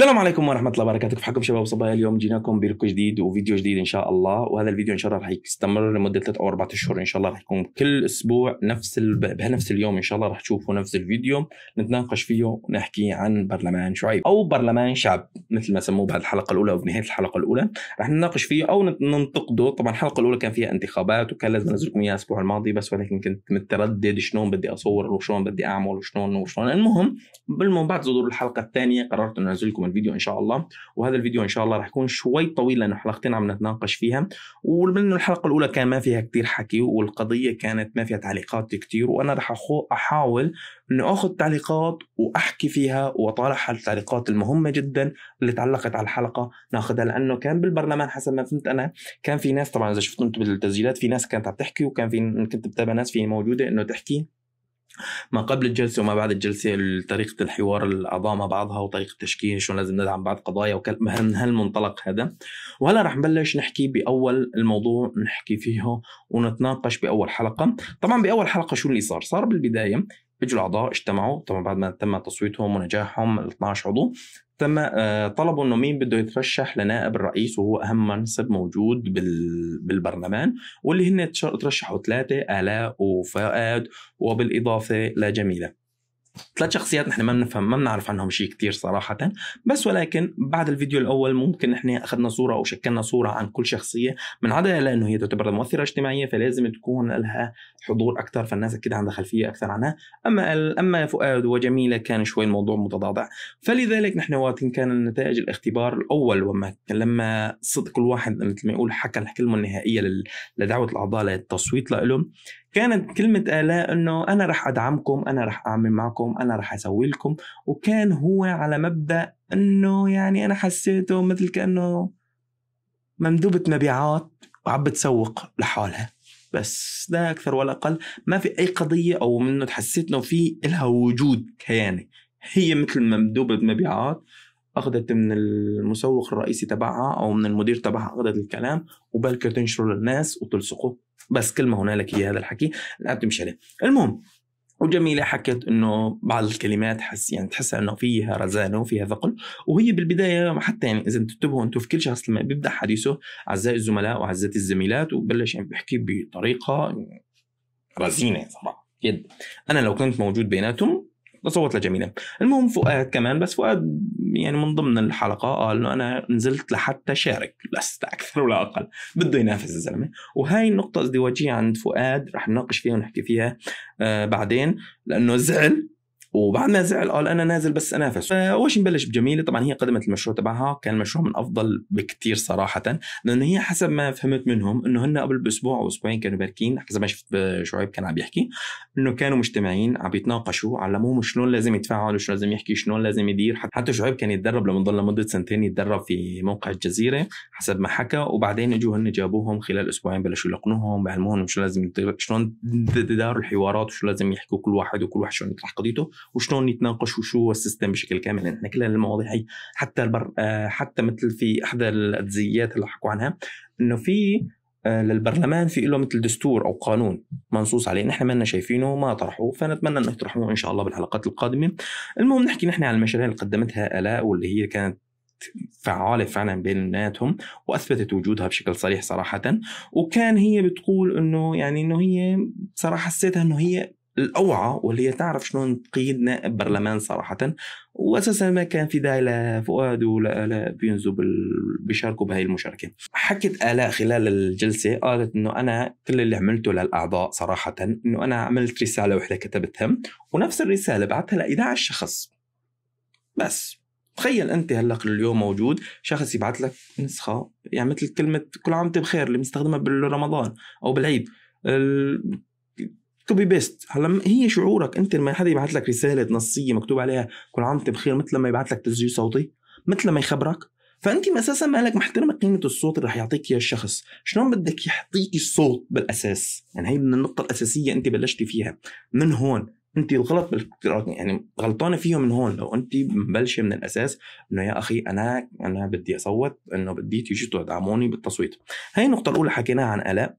السلام عليكم ورحمة الله وبركاته كيف حالكم شباب وصبايا اليوم جيناكم بلوك جديد وفيديو جديد إن شاء الله وهذا الفيديو إن شاء الله راح يستمر لمدة 3 أو 4 أشهر إن شاء الله راح يكون كل أسبوع نفس ال... بنفس اليوم إن شاء الله راح تشوفوا نفس الفيديو نتناقش فيه ونحكي عن برلمان شعيب أو برلمان شعب مثل ما سموه بعد الحلقة الأولى وبنهاية الحلقة الأولى راح نناقش فيه أو ننتقده طبعا الحلقة الأولى كان فيها انتخابات وكان لازم أنزل لكم إياها الأسبوع الماضي بس ولكن كنت متردد شلون بدي أصور وشلون بدي أعمل وشلون وشلون المهم بالمهم بعد صدور الحلقة الثانية قررت أنزل لكم الفيديو ان شاء الله وهذا الفيديو ان شاء الله راح يكون شوي طويل لانه حلقتين عم نتناقش فيها ولانه الحلقه الاولى كان ما فيها كثير حكي والقضيه كانت ما فيها تعليقات كثير وانا راح احاول انه اخذ تعليقات واحكي فيها واطالع التعليقات المهمه جدا اللي تعلقت على الحلقه ناخذها لانه كان بالبرلمان حسب ما فهمت انا كان في ناس طبعا اذا شفتوا انتم بالتسجيلات في ناس كانت عم تحكي وكان في كنت بتابع ناس في موجوده انه تحكي ما قبل الجلسة وما بعد الجلسة طريقة الحوار الأعضاء مع بعضها وطريقة التشكيل شو لازم ندعم بعض قضايا وكل من هالمنطلق هذا وهلا رح نبلش نحكي بأول الموضوع نحكي فيه ونتناقش بأول حلقة طبعا بأول حلقة شو اللي صار صار بالبداية اجوا الاعضاء اجتمعوا طبعا بعد ما تم تصويتهم ونجاحهم ال 12 عضو تم آه، طلبوا انه مين بده يترشح لنائب الرئيس وهو اهم منصب موجود بالبرلمان واللي هن ترشحوا ثلاثه الاء وفؤاد وبالاضافه لجميله ثلاث شخصيات نحن ما بنفهم ما بنعرف عنهم شيء كثير صراحة بس ولكن بعد الفيديو الأول ممكن نحن أخذنا صورة أو شكلنا صورة عن كل شخصية من عدا لأنه هي تعتبر مؤثرة اجتماعية فلازم تكون لها حضور أكثر فالناس أكيد عندها خلفية أكثر عنها أما أما فؤاد وجميلة كان شوي الموضوع متضاضع فلذلك نحن وقت كان نتائج الاختبار الأول وما لما صدق كل واحد مثل ما يقول حكى الكلمة النهائية لدعوة الأعضاء للتصويت لهم كانت كلمة آلاء أنه أنا رح أدعمكم أنا رح أعمل معكم أنا رح أسوي لكم وكان هو على مبدأ أنه يعني أنا حسيته مثل كأنه مندوبة مبيعات وعم بتسوق لحالها بس لا أكثر ولا أقل ما في أي قضية أو منه تحسيت أنه في إلها وجود كياني هي مثل مندوبة مبيعات اخذت من المسوق الرئيسي تبعها او من المدير تبعها اخذت الكلام وبلكي تنشره للناس وتلصقه بس كل ما هنالك هي هذا الحكي الاب تمشي عليه المهم وجميلة حكت انه بعض الكلمات حس يعني تحسها انه فيها رزانة وفيها ثقل وهي بالبداية حتى يعني اذا تنتبهوا انتم في كل شخص لما بيبدا حديثه اعزائي الزملاء وعزتي الزميلات وبلش يعني بيحكي بطريقة رزينة صراحة جد انا لو كنت موجود بيناتهم صوت لجميله المهم فؤاد كمان بس فؤاد يعني من ضمن الحلقه قال انه انا نزلت لحتى شارك لست اكثر ولا اقل بده ينافس الزلمه وهاي النقطه ازدواجيه عند فؤاد رح نناقش فيها ونحكي فيها آه بعدين لانه زعل وبعد ما زعل قال انا نازل بس انافس فاول شيء نبلش بجميله طبعا هي قدمت المشروع تبعها كان مشروع من افضل بكثير صراحه لانه هي حسب ما فهمت منهم انه هن قبل باسبوع او اسبوعين كانوا باركين حسب ما شفت شعيب كان عم يحكي انه كانوا مجتمعين عم يتناقشوا علموهم شلون لازم يتفاعلوا شلون لازم يحكي شلون لازم يدير حتى شعيب كان يتدرب لما ضل لمده سنتين يتدرب في موقع الجزيره حسب ما حكى وبعدين اجوا هن جابوهم خلال اسبوعين بلشوا يلقنوهم بعلموهم شلون لازم شلون تدار الحوارات وشو لازم يحكوا كل واحد وكل واحد شلون يطرح قضيته وشلون يتناقش وشو هو السيستم بشكل كامل يعني احنا كل المواضيع هي حتى البر آه، حتى مثل في احدى الاجزيات اللي حكوا عنها انه في آه، للبرلمان في له مثل دستور او قانون منصوص عليه نحن ما شايفينه وما طرحوه فنتمنى انه يطرحوه ان شاء الله بالحلقات القادمه المهم نحكي نحن عن المشاريع اللي قدمتها الاء واللي هي كانت فعاله فعلا بيناتهم واثبتت وجودها بشكل صريح صراحه وكان هي بتقول انه يعني انه هي بصراحه حسيتها انه هي الاوعى واللي هي تعرف شلون تقيد نائب برلمان صراحه واساسا ما كان في داعي لفؤاد ولا لا بينزو بيشاركوا بهي المشاركه. حكت الاء خلال الجلسه قالت انه انا كل اللي عملته للاعضاء صراحه انه انا عملت رساله وحده كتبتها ونفس الرساله بعتها ل 11 شخص. بس تخيل انت هلا اليوم موجود شخص يبعث لك نسخه يعني مثل كلمه كل عام وانت بخير اللي بنستخدمها بالرمضان او بالعيد تو بي بيست هلا هي شعورك انت لما حدا يبعث لك رساله نصيه مكتوب عليها كل عام وانت بخير مثل ما يبعث لك تسجيل صوتي مثل ما يخبرك فانت اساسا مالك محترمه قيمه الصوت اللي رح يعطيك اياه الشخص شلون بدك يعطيك الصوت بالاساس يعني هي من النقطه الاساسيه انت بلشتي فيها من هون انت الغلط بال... يعني غلطانه فيه من هون لو انت مبلشه من الاساس انه يا اخي انا انا بدي اصوت انه بدي تيجي تدعموني بالتصويت هاي النقطه الاولى حكيناها عن الاء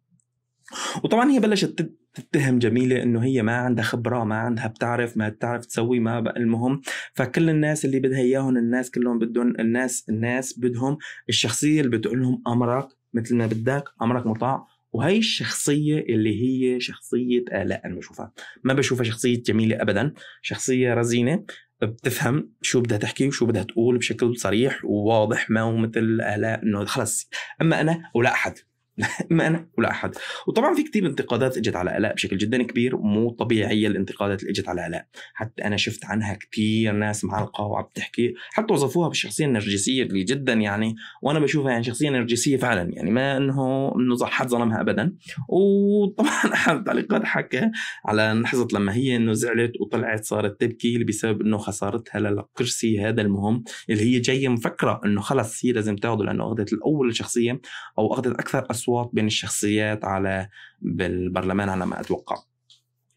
وطبعا هي بلشت تتهم جميله انه هي ما عندها خبره ما عندها بتعرف ما بتعرف تسوي ما بقى المهم فكل الناس اللي بدها اياهم الناس كلهم بدهم الناس الناس بدهم الشخصيه اللي بتقول لهم امرك مثل ما بدك امرك مطاع وهي الشخصية اللي هي شخصية آلاء آه، أنا بشوفها ما بشوفها شخصية جميلة أبدا شخصية رزينة بتفهم شو بدها تحكي وشو بدها تقول بشكل صريح وواضح ما هو مثل آلاء آه، إنه خلص أما أنا ولا أحد ما انا ولا احد وطبعا في كثير انتقادات اجت على الاء بشكل جدا كبير مو طبيعيه الانتقادات اللي اجت على الاء حتى انا شفت عنها كثير ناس معلقه وعم تحكي حتى وصفوها بالشخصيه النرجسيه اللي جدا يعني وانا بشوفها يعني شخصيه نرجسيه فعلا يعني ما انه انه حد ظلمها ابدا وطبعا احد التعليقات حكى على نحظت لما هي انه زعلت وطلعت صارت تبكي بسبب انه خسارتها للكرسي هذا المهم اللي هي جايه مفكره انه خلص هي لازم تاخذه لانه اخذت الاول شخصيه او اخذت اكثر اسوء الاصوات بين الشخصيات على بالبرلمان على ما اتوقع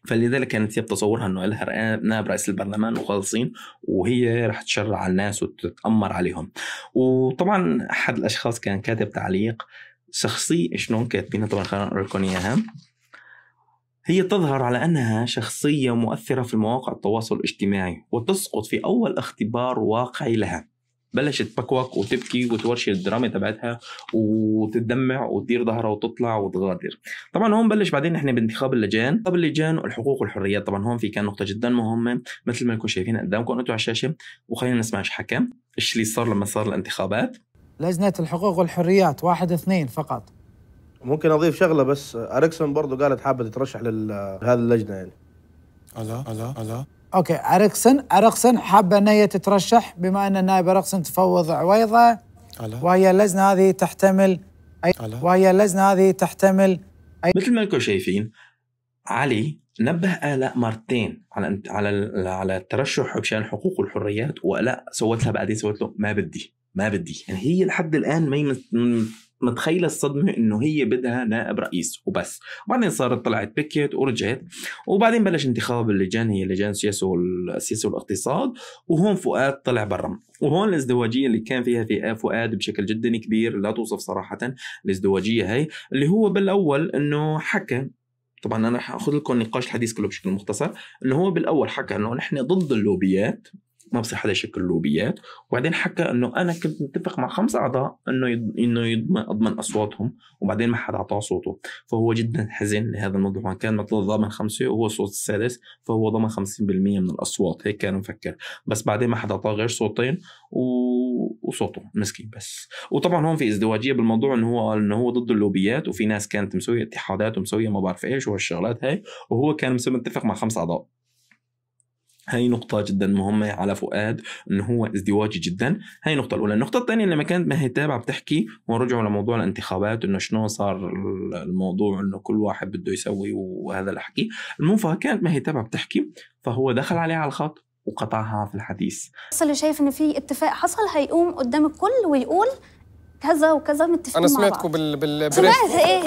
فلذلك كانت هي بتصورها انه لها نائب رئيس البرلمان وخالصين وهي رح تشرع على الناس وتتامر عليهم وطبعا احد الاشخاص كان كاتب تعليق شخصي شلون كاتبينها طبعا خلينا نقول لكم اياها هي تظهر على انها شخصيه مؤثره في مواقع التواصل الاجتماعي وتسقط في اول اختبار واقعي لها بلشت تبكوك وتبكي وتورشي الدراما تبعتها وتدمع وتدير ظهرها وتطلع وتغادر طبعا هون بلش بعدين نحن بانتخاب اللجان انتخاب اللجان والحقوق والحريات طبعا هون في كان نقطه جدا مهمه مثل ما انكم شايفين قدامكم انتم على الشاشه وخلينا نسمع ايش حكى ايش اللي صار لما صار الانتخابات لجنه الحقوق والحريات واحد اثنين فقط ممكن اضيف شغله بس اريكسون برضه قالت حابه تترشح لهذه اللجنه يعني الا الا الا اوكي اريكسن اريكسن حابه ان هي تترشح بما ان النائب اريكسن تفوض عويضه وهي اللجنه هذه تحتمل أي وهي اللجنه هذه تحتمل أي مثل ما انكم شايفين علي نبه آلاء مرتين على على على الترشح بشان الحقوق والحريات وآلاء سوت لها بعدين سوت له ما بدي ما بدي يعني هي لحد الان ما متخيله الصدمه انه هي بدها نائب رئيس وبس وبعدين صارت طلعت بكيت ورجعت وبعدين بلش انتخاب اللجان هي لجان السياسه والسياسه والاقتصاد وهون فؤاد طلع برا وهون الازدواجيه اللي كان فيها في فؤاد بشكل جدا كبير لا توصف صراحه الازدواجيه هي اللي هو بالاول انه حكى طبعا انا رح اخذ لكم نقاش الحديث كله بشكل مختصر انه هو بالاول حكى انه نحن ضد اللوبيات ما بصير حدا يشكل لوبيات وبعدين حكى انه انا كنت متفق مع خمس اعضاء انه يض... انه يضمن اضمن اصواتهم وبعدين ما حدا اعطاه صوته فهو جدا حزن لهذا الموضوع يعني كان مطلوب ضامن خمسه وهو الصوت السادس فهو ضمن 50% من الاصوات هيك كان مفكر بس بعدين ما حدا اعطاه غير صوتين و... وصوته مسكين بس وطبعا هون في ازدواجيه بالموضوع انه هو انه هو ضد اللوبيات وفي ناس كانت مسويه اتحادات ومسويه ما بعرف ايش وهالشغلات هاي وهو كان متفق مع خمس اعضاء هاي نقطة جدا مهمة على فؤاد انه هو ازدواجي جدا، هاي النقطة الأولى، النقطة الثانية لما كانت ما هي تابعة بتحكي ورجعوا لموضوع الانتخابات انه شنو صار الموضوع انه كل واحد بده يسوي وهذا الحكي، المهم فكانت ما هي تابعة بتحكي فهو دخل عليها على الخط وقطعها في الحديث. بس اللي شايف انه في اتفاق حصل هيقوم قدام الكل ويقول كذا وكذا متفقين انا سمعتكم بال بال سمعت ايه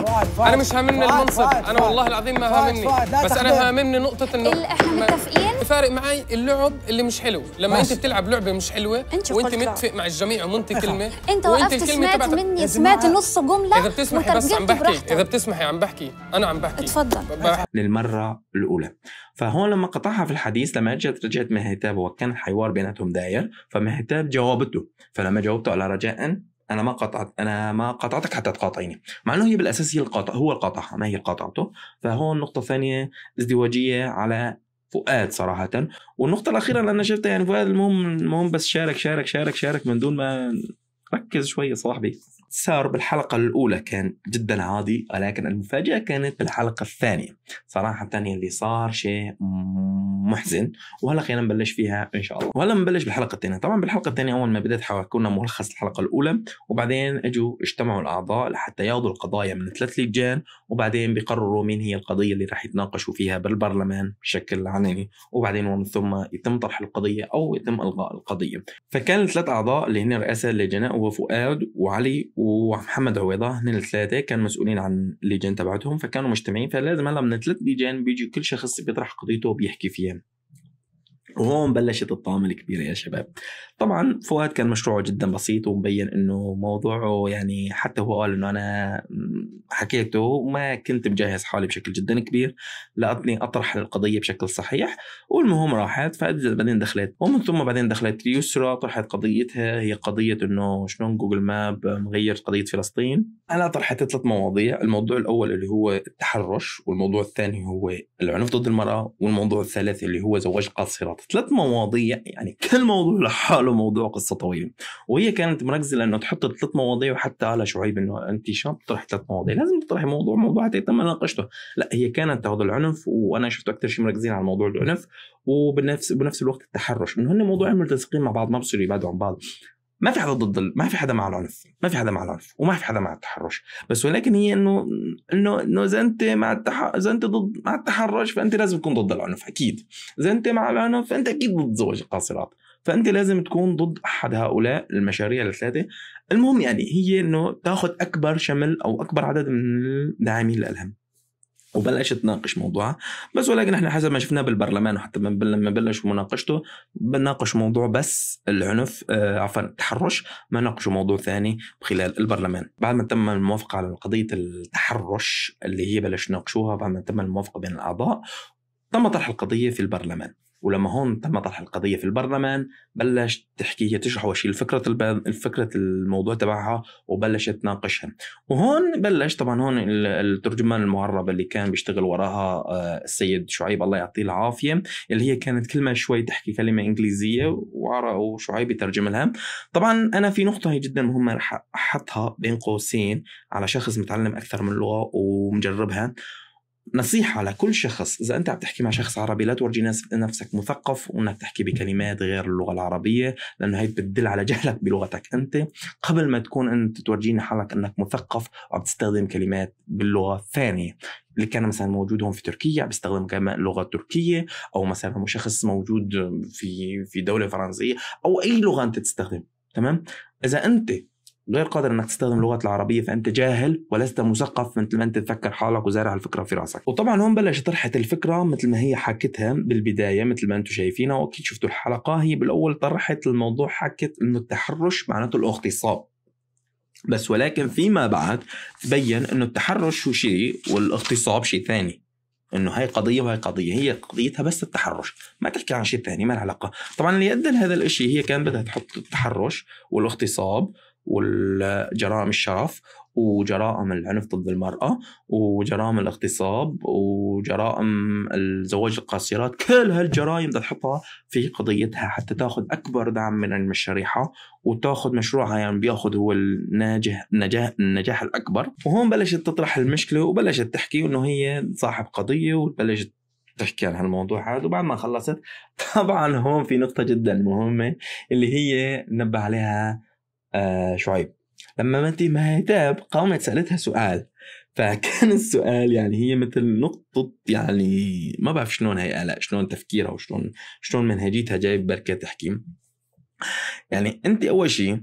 انا مش هاممني المنصب انا والله العظيم ما هاممني بس انا هاممني نقطه انه احنا متفقين فارق معي اللعب اللي مش حلو لما انت بتلعب لعبه مش حلوه وانت متفق مع الجميع ومنت كلمه انت وقفت سمعت مني سمعت نص جمله اذا بتسمحي بس عم بحكي اذا بتسمحي عم بحكي انا عم بحكي اتفضل للمره الاولى فهون لما قطعها في الحديث لما رجعت رجعت مهتاب وكان الحوار بيناتهم داير فمهتاب جاوبته فلما جاوبته على رجاء انا ما قطعت انا ما قطعتك حتى تقاطعيني مع انه هي بالاساس هي القاطع هو اللي قاطعها ما هي اللي قاطعته فهون نقطه ثانيه ازدواجيه على فؤاد صراحة والنقطة الأخيرة اللي أنا شفتها يعني فؤاد المهم المهم بس شارك شارك شارك شارك من دون ما ركز شوية صاحبي صار بالحلقة الأولى كان جدا عادي ولكن المفاجأة كانت بالحلقة الثانية صراحة الثانية يعني اللي صار شيء محزن وهلا خلينا نبلش فيها ان شاء الله وهلا بنبلش بالحلقه الثانيه طبعا بالحلقه الثانيه اول ما بدات حكونا ملخص الحلقه الاولى وبعدين اجوا اجتمعوا الاعضاء لحتى ياخذوا القضايا من ثلاث لجان وبعدين بيقرروا مين هي القضيه اللي راح يتناقشوا فيها بالبرلمان بشكل علني وبعدين ومن ثم يتم طرح القضيه او يتم الغاء القضيه فكان ثلاث اعضاء اللي هن رئاسه اللجنه وفؤاد وعلي ومحمد عويضه هن الثلاثه كانوا مسؤولين عن اللجان تبعتهم فكانوا مجتمعين فلازم هلا من ثلاث لجان بيجي كل شخص بيطرح قضيته وبيحكي فيها وهون بلشت الطامه الكبيره يا شباب طبعا فؤاد كان مشروعه جدا بسيط ومبين انه موضوعه يعني حتى هو قال انه انا حكيته ما كنت مجهز حالي بشكل جدا كبير لاني اطرح القضيه بشكل صحيح والمهم راحت فبعدين دخلت ومن ثم بعدين دخلت اليسرى طرحت قضيتها هي قضيه انه شلون جوجل ماب مغير قضيه فلسطين انا طرحت ثلاث مواضيع الموضوع الاول اللي هو التحرش والموضوع الثاني هو العنف ضد المراه والموضوع الثالث اللي هو زواج قاصرات ثلاث مواضيع يعني كل موضوع لحاله موضوع قصه طويله وهي كانت مركزه لانه تحط ثلاث مواضيع وحتى على شعيب انه انت شو بتطرح ثلاث مواضيع لازم تطرحي موضوع موضوع حتى يتم ناقشته لا هي كانت هذا العنف وانا شفت اكثر شيء مركزين على موضوع العنف وبنفس بنفس الوقت التحرش انه هن موضوعين ملتصقين مع بعض ما بصيروا يبعدوا عن بعض ما في حدا ضد ما في حدا مع العنف ما في حدا مع العنف وما في حدا مع التحرش بس ولكن هي انه انه انه اذا انت مع التح... اذا انت ضد مع التحرش فانت لازم تكون ضد العنف اكيد اذا انت مع العنف فانت اكيد ضد زواج القاصرات فانت لازم تكون ضد احد هؤلاء المشاريع الثلاثه المهم يعني هي انه تاخذ اكبر شمل او اكبر عدد من الداعمين لها وبلشت تناقش موضوعها بس ولكن احنا حسب ما شفناه بالبرلمان وحتى لما بلش مناقشته بناقش موضوع بس العنف آه عفوا التحرش ما ناقشوا موضوع ثاني خلال البرلمان بعد ما تم الموافقه على قضيه التحرش اللي هي بلش ناقشوها بعد ما تم الموافقه بين الاعضاء تم طرح القضيه في البرلمان ولما هون تم طرح القضيه في البرلمان بلشت تحكي هي تشرح اول شيء الب... الفكره الموضوع تبعها وبلشت تناقشها وهون بلش طبعا هون الترجمان المهرب اللي كان بيشتغل وراها آه، السيد شعيب الله يعطيه العافيه اللي هي كانت كل ما شوي تحكي كلمه انجليزيه وشعيب يترجم لها طبعا انا في نقطه هي جدا مهمه رح احطها بين قوسين على شخص متعلم اكثر من لغه ومجربها نصيحة لكل شخص إذا أنت عم تحكي مع شخص عربي لا تورجي نفسك مثقف وأنك تحكي بكلمات غير اللغة العربية لأنه هي بتدل على جهلك بلغتك أنت قبل ما تكون أنت تورجيني حالك أنك مثقف وعم تستخدم كلمات باللغة الثانية اللي كان مثلا موجود هون في تركيا عم بيستخدم كمان لغه تركيه او مثلا شخص موجود في في دوله فرنسيه او اي لغه انت تستخدم تمام اذا انت غير قادر انك تستخدم اللغه العربيه فانت جاهل ولست مثقف مثل ما انت تفكر حالك وزارع الفكره في راسك وطبعا هون بلش طرحت الفكره مثل ما هي حكتها بالبدايه مثل ما انتم شايفينها واكيد شفتوا الحلقه هي بالاول طرحت الموضوع حكت انه التحرش معناته الاغتصاب بس ولكن فيما بعد تبين انه التحرش هو شيء والاغتصاب شيء ثاني انه هاي قضيه وهي قضيه هي قضيتها بس التحرش ما تحكي عن شيء ثاني ما له علاقه طبعا اللي ادى هذا الشيء هي كان بدها تحط التحرش والاغتصاب والجرائم الشرف وجرائم العنف ضد المرأة وجرائم الاغتصاب وجرائم الزواج القاصرات كل هالجرائم تحطها في قضيتها حتى تاخذ أكبر دعم من الشريحة وتاخذ مشروعها يعني بياخذ هو الناجح النجاح النجاح الأكبر وهون بلشت تطرح المشكلة وبلشت تحكي إنه هي صاحب قضية وبلشت تحكي عن هالموضوع هذا وبعد ما خلصت طبعا هون في نقطة جدا مهمة اللي هي نبه عليها آه شعيب لما متي ما قامت سالتها سؤال فكان السؤال يعني هي مثل نقطة يعني ما بعرف شلون هي آلاء شلون تفكيرها وشلون شلون منهجيتها جاي بركة تحكي يعني أنت أول شيء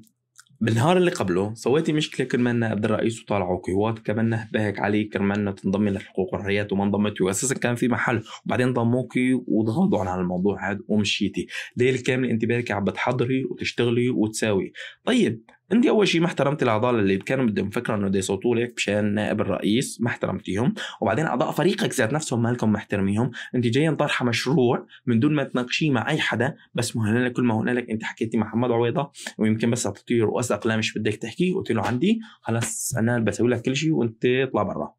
بالنهار اللي قبله سويتي مشكله كرمالنا عبد الرئيس وطالعوا كيوات كمان هيك عليك كرمالنا تنضمي للحقوق والحريات وما انضمتي واساسا كان في محل وبعدين ضموكي وضغطوا عن الموضوع هذا ومشيتي ليل كامل انت بالك عم بتحضري وتشتغلي وتساوي طيب انت اول شيء ما احترمت الاعضاء اللي كانوا بدهم فكره انه بده يصوتوا لك مشان نائب الرئيس ما احترمتيهم وبعدين اعضاء فريقك ذات نفسهم ما لكم محترميهم انت جايه طارحه مشروع من دون ما تناقشيه مع اي حدا بس مهنا كل ما هنالك انت حكيتي مع محمد عويضه ويمكن بس اعطيتيه رؤوس اقلام مش بدك تحكي قلت له عندي خلاص انا بسوي لك كل شيء وانت اطلع برا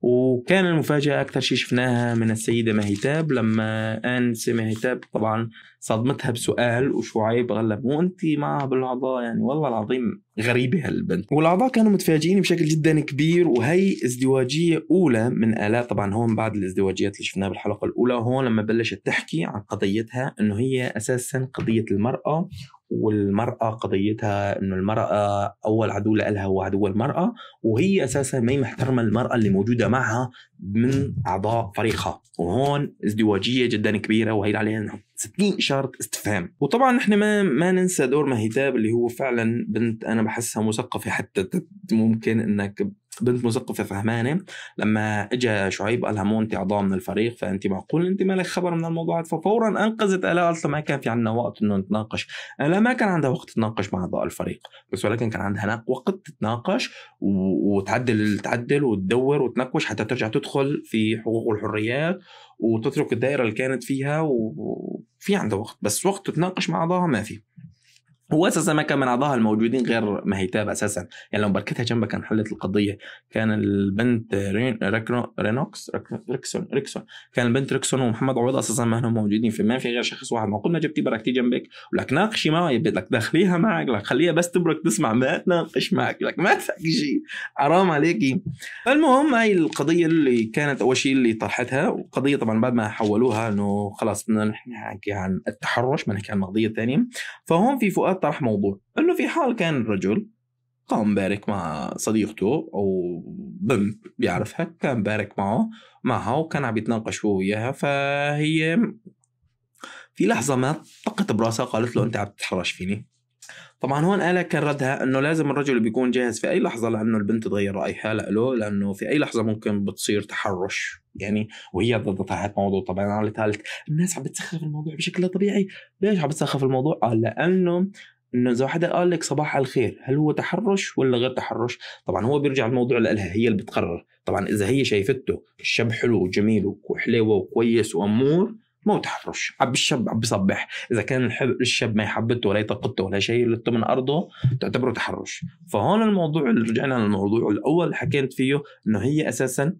وكان المفاجأة أكثر شيء شفناها من السيدة مهيتاب لما أنسة مهيتاب طبعا صدمتها بسؤال وشعيب غلب وانت مع بالاعضاء يعني والله العظيم غريبه هالبنت والاعضاء كانوا متفاجئين بشكل جدا كبير وهي ازدواجيه اولى من الاء طبعا هون بعد الازدواجيات اللي شفناها بالحلقه الاولى هون لما بلشت تحكي عن قضيتها انه هي اساسا قضيه المراه والمرأة قضيتها أنه المرأة أول عدو لها هو عدو المرأة وهي أساسا ما محترمة المرأة اللي موجودة معها من أعضاء فريقها وهون ازدواجية جدا كبيرة وهي عليها نحط 60 اشاره استفهام وطبعا نحن ما ما ننسى دور مهيتاب اللي هو فعلا بنت انا بحسها مثقفه حتى ممكن انك بنت مثقفه فهمانه لما اجى شعيب قال لها مو انت اعضاء من الفريق فانت معقول انت مالك خبر من الموضوع ففورا انقذت الا اصلا ما كان في عندنا وقت انه نتناقش الا ما كان عندها وقت تتناقش مع اعضاء الفريق بس ولكن كان عندها وقت تتناقش وتعدل تعدل وتدور وتنكوش حتى ترجع تدخل في حقوق والحريات وتترك الدائره اللي كانت فيها وفي عندها وقت بس وقت تتناقش مع اعضائها ما في هو اساسا ما كان من اعضائها الموجودين غير مهيتاب اساسا يعني لو بركتها جنبه كان حلت القضيه كان البنت رين ريكنو رينوكس ريكسون ريكسون كان البنت ريكسون ومحمد عوض اساسا ما هم موجودين فما في غير شخص واحد معقول ما جبتي بركتي جنبك ولك ناقشي معه لك دخليها معك لك خليها بس تبرك تسمع ما تناقش معك لك ما شيء حرام عليكي فالمهم هاي القضيه اللي كانت اول شيء اللي طرحتها وقضيه طبعا بعد ما حولوها انه خلاص بدنا نحكي عن التحرش ما نحكي عن قضيه ثانيه فهون في فؤاد طرح موضوع انه في حال كان رجل قام بارك مع صديقته او بنت بيعرفها كان بارك معه معها وكان عم يتناقش هو وياها فهي في لحظه ما طقت براسها قالت له انت عم تتحرش فيني طبعا هون آلا كان ردها انه لازم الرجل بيكون جاهز في اي لحظه لانه البنت تغير رايها له لانه في اي لحظه ممكن بتصير تحرش يعني وهي ضد هذا الموضوع طبعا على ثالث الناس عم بتسخف الموضوع بشكل طبيعي ليش عم بتسخف الموضوع قال آه، لانه انه اذا حدا قال لك صباح الخير هل هو تحرش ولا غير تحرش طبعا هو بيرجع الموضوع لها هي اللي بتقرر طبعا اذا هي شايفته الشاب حلو وجميل وحليوه وكويس وامور ما هو تحرش عب الشاب عب يصبح اذا كان الحب الشاب ما يحبته ولا يطقته ولا شيء لته من ارضه تعتبره تحرش فهون الموضوع اللي رجعنا للموضوع الاول حكيت فيه انه هي اساسا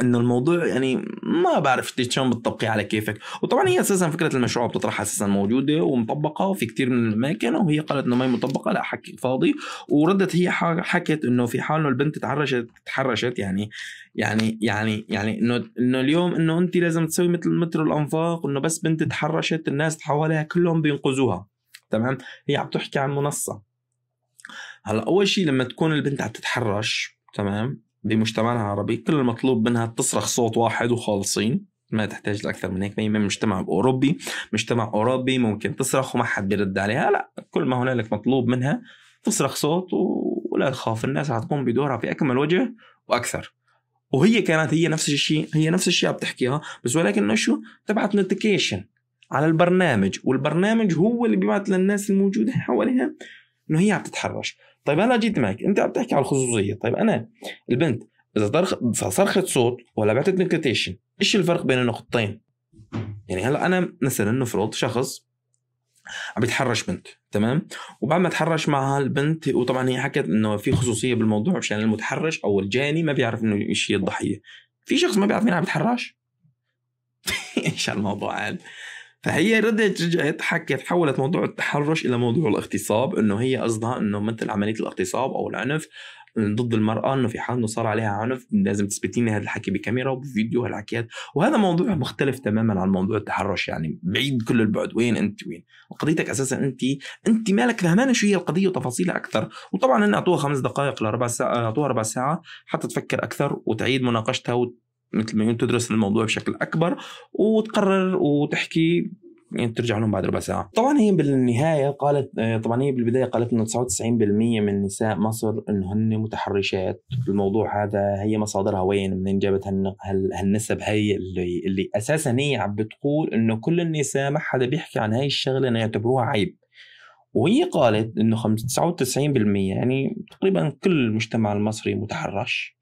انه الموضوع يعني ما بعرف شلون بتطبقيه على كيفك وطبعا هي اساسا فكره المشروع بتطرح اساسا موجوده ومطبقه في كثير من الاماكن وهي قالت انه ما هي مطبقه لا حكي فاضي وردت هي حكت انه في حال انه البنت تحرشت تحرشت يعني يعني يعني يعني انه انه اليوم انه انت لازم تسوي مثل متر الانفاق انه بس بنت تحرشت الناس حواليها كلهم بينقذوها تمام هي عم تحكي عن منصه هلا اول شيء لما تكون البنت عم تتحرش تمام بمجتمعنا العربي كل المطلوب منها تصرخ صوت واحد وخالصين ما تحتاج لاكثر من هيك ما مجتمع اوروبي مجتمع اوروبي ممكن تصرخ وما حد بيرد عليها لا كل ما هنالك مطلوب منها تصرخ صوت ولا تخاف الناس رح تقوم بدورها في اكمل وجه واكثر وهي كانت هي نفس الشيء هي نفس الشيء عم تحكيها بس ولكن شو تبعت نوتيفيكيشن على البرنامج والبرنامج هو اللي بيبعت للناس الموجوده حواليها انه هي عم تتحرش طيب هلا جيت معك انت عم تحكي على الخصوصيه طيب انا البنت اذا صرخت صوت ولا بعتت نكتيشن ايش الفرق بين النقطتين يعني هلا انا مثلا نفرض شخص عم بيتحرش بنت تمام وبعد ما تحرش معها البنت وطبعا هي حكت انه في خصوصيه بالموضوع عشان المتحرش او الجاني ما بيعرف انه ايش هي الضحيه في شخص ما بيعرف مين عم بيتحرش ايش هالموضوع هذا فهي ردت رجعت حكت حولت موضوع التحرش الى موضوع الاغتصاب انه هي قصدها انه مثل عمليه الاغتصاب او العنف ضد المرأة انه في حال انه صار عليها عنف لازم تثبتي لي هذا الحكي بكاميرا وبفيديو هالحكيات وهذا موضوع مختلف تماما عن موضوع التحرش يعني بعيد كل البعد وين انت وين وقضيتك اساسا انت انت مالك فهمانه شو هي القضيه وتفاصيلها اكثر وطبعا ان اعطوها خمس دقائق لربع ساعه اعطوها ربع ساعه حتى تفكر اكثر وتعيد مناقشتها وت... مثل ما تدرس الموضوع بشكل اكبر وتقرر وتحكي يعني ترجع لهم بعد ربع ساعه طبعا هي بالنهايه قالت آه، طبعا هي بالبدايه قالت انه 99% من نساء مصر انه هن متحرشات الموضوع هذا هي مصادرها وين منين جابت هالنسب هي اللي اللي اساسا هي عم بتقول انه كل النساء ما حدا بيحكي عن هاي الشغله انه يعتبروها عيب وهي قالت انه 99% يعني تقريبا كل المجتمع المصري متحرش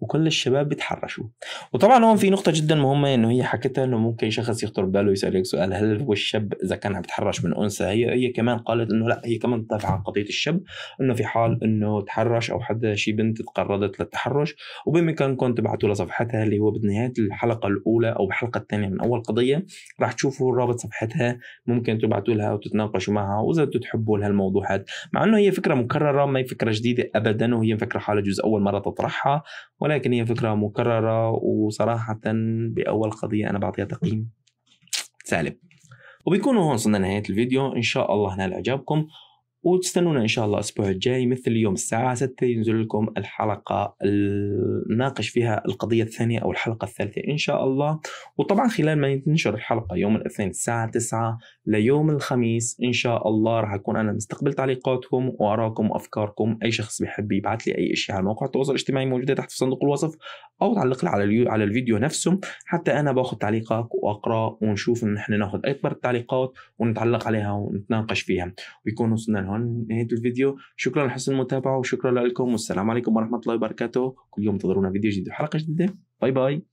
وكل الشباب بيتحرشوا وطبعا هون في نقطة جدا مهمة انه هي حكتها انه ممكن شخص يخطر بباله يسألك سؤال هل هو الشاب اذا كان عم يتحرش من انثى هي هي كمان قالت انه لا هي كمان تدافع عن قضية الشاب انه في حال انه تحرش او حدا شي بنت تقرضت للتحرش وبامكانكم تبعتوا لصفحتها اللي هو بنهاية الحلقة الأولى او الحلقة الثانية من أول قضية راح تشوفوا رابط صفحتها ممكن تبعتوا لها وتتناقشوا معها واذا بتحبوا تحبوا لهالموضوعات مع انه هي فكرة مكررة ما هي فكرة جديدة ابدا وهي مفكرة حالها جزء اول مرة تطرحها ولا ولكن هي فكرة مكررة وصراحة بأول قضية أنا بعطيها تقييم سالب وبيكون هون وصلنا لنهاية الفيديو إن شاء الله نال إعجابكم وتستنونا ان شاء الله الاسبوع الجاي مثل اليوم الساعه 6 ينزل لكم الحلقه نناقش فيها القضيه الثانيه او الحلقه الثالثه ان شاء الله وطبعا خلال ما تنشر الحلقه يوم الاثنين الساعه 9 ليوم الخميس ان شاء الله راح اكون انا مستقبل تعليقاتكم وارائكم وافكاركم اي شخص بيحب يبعث لي اي شيء على مواقع التواصل الاجتماعي موجوده تحت في صندوق الوصف او تعلق لي على اليو... على الفيديو نفسه حتى انا باخذ تعليقك واقرا ونشوف ان احنا ناخذ اكبر التعليقات ونتعلق عليها ونتناقش فيها ويكون وصلنا هون نهايه الفيديو شكرا لحسن المتابعه وشكرا لكم والسلام عليكم ورحمه الله وبركاته كل يوم انتظرونا فيديو جديد وحلقه جديده باي باي